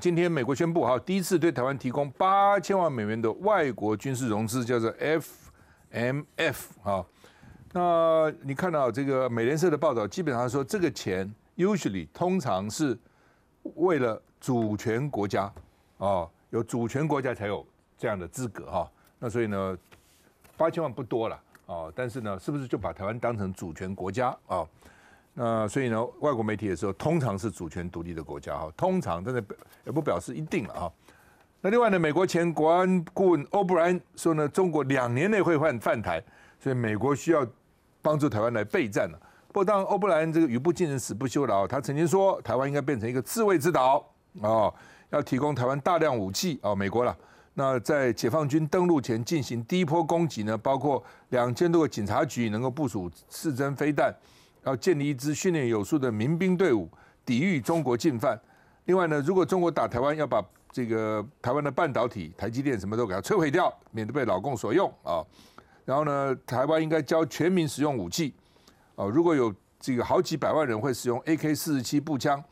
今天美国宣布哈，第一次对台湾提供八千万美元的外国军事融资，叫做 FMF 哈。那你看到这个美联社的报道，基本上说这个钱 usually 通常是为了主权国家啊，有主权国家才有这样的资格哈。那所以呢，八千万不多了啊，但是呢，是不是就把台湾当成主权国家啊？那所以呢，外国媒体的时候，通常是主权独立的国家哈，通常，但是也不表示一定了哈。那另外呢，美国前国安顾问欧布莱恩说呢，中国两年内会换饭台，所以美国需要帮助台湾来备战了。不过，当然，欧布莱恩这个语不惊人死不休了啊，他曾经说台湾应该变成一个自卫之岛哦，要提供台湾大量武器哦，美国了。那在解放军登陆前进行第一波攻击呢，包括两千多个警察局能够部署四针飞弹。要建立一支训练有素的民兵队伍，抵御中国进犯。另外呢，如果中国打台湾，要把这个台湾的半导体、台积电什么都给它摧毁掉，免得被老共所用啊。然后呢，台湾应该教全民使用武器啊。如果有这个好几百万人会使用 a k 四十七步枪，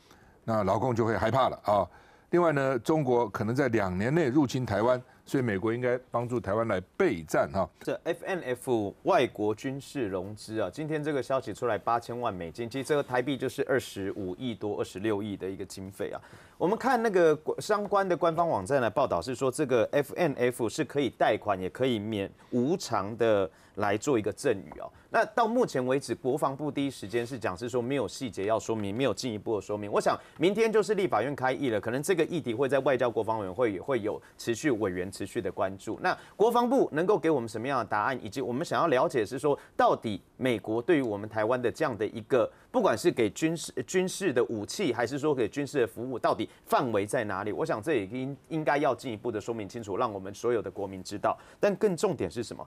那老共就会害怕了啊。另外呢，中国可能在两年内入侵台湾。所以美国应该帮助台湾来备战哈。这 FNF 外国军事融资啊，今天这个消息出来八千万美金，其实这个台币就是二十五亿多、二十六亿的一个经费啊。我们看那个相关的官方网站来报道，是说这个 FNF 是可以贷款，也可以免无偿的来做一个赠与啊。那到目前为止，国防部第一时间是讲是说没有细节要说明，没有进一步的说明。我想明天就是立法院开议了，可能这个议题会在外交国防委员会也会有持续委员持续的关注。那国防部能够给我们什么样的答案，以及我们想要了解是说到底美国对于我们台湾的这样的一个，不管是给军事军事的武器，还是说给军事的服务，到底范围在哪里？我想这也应应该要进一步的说明清楚，让我们所有的国民知道。但更重点是什么？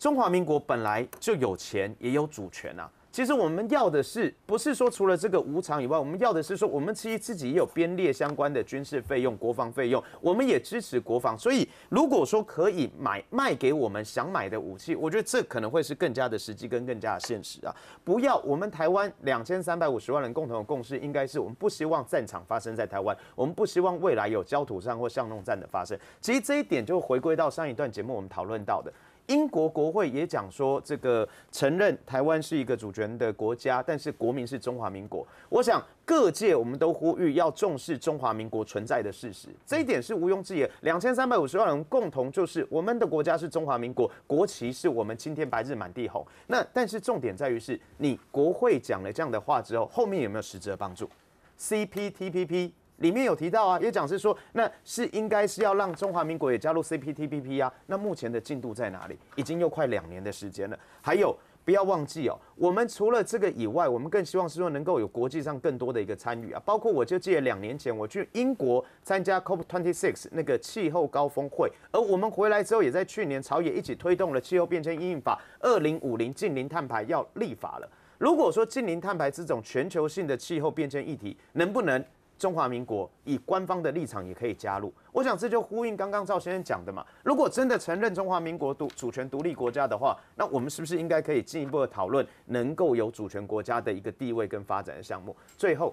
中华民国本来就有钱，也有主权啊。其实我们要的是，不是说除了这个无偿以外，我们要的是说，我们其实自己也有编列相关的军事费用、国防费用，我们也支持国防。所以，如果说可以买卖给我们想买的武器，我觉得这可能会是更加的实际跟更加的现实啊。不要，我们台湾两千三百五十万人共同的共识应该是，我们不希望战场发生在台湾，我们不希望未来有焦土战或巷弄战的发生。其实这一点就回归到上一段节目我们讨论到的。英国国会也讲说，这个承认台湾是一个主权的国家，但是国民是中华民国。我想各界我们都呼吁要重视中华民国存在的事实，这一点是毋庸置疑。两千三百五十万人共同就是我们的国家是中华民国，国旗是我们青天白日满地红。那但是重点在于是，你国会讲了这样的话之后，后面有没有实质的帮助？CPTPP。里面有提到啊，也讲是说，那是应该是要让中华民国也加入 C P T P P 啊。那目前的进度在哪里？已经又快两年的时间了。还有，不要忘记哦，我们除了这个以外，我们更希望是说能够有国际上更多的一个参与啊。包括我就记得两年前我去英国参加 COP twenty six 那个气候高峰会，而我们回来之后，也在去年朝野一起推动了气候变迁应法，二零五零近零碳排要立法了。如果说近零碳排这种全球性的气候变迁议题，能不能？中华民国以官方的立场也可以加入，我想这就呼应刚刚赵先生讲的嘛。如果真的承认中华民国独主权独立国家的话，那我们是不是应该可以进一步的讨论能够有主权国家的一个地位跟发展的项目？最后。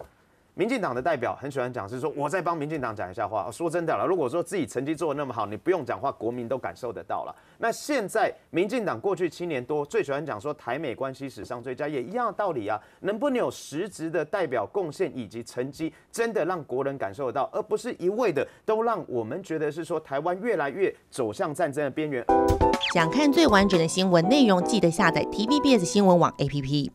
民进党的代表很喜欢讲，是说我在帮民进党讲一下话。说真的了，如果说自己成绩做的那么好，你不用讲话，国民都感受得到了。那现在民进党过去七年多最喜欢讲说台美关系史上最佳，也一样的道理啊。能不能有实质的代表贡献以及成绩，真的让国人感受得到，而不是一味的都让我们觉得是说台湾越来越走向战争的边缘。想看最完整的新闻内容，记得下载 TVBS 新闻网 APP。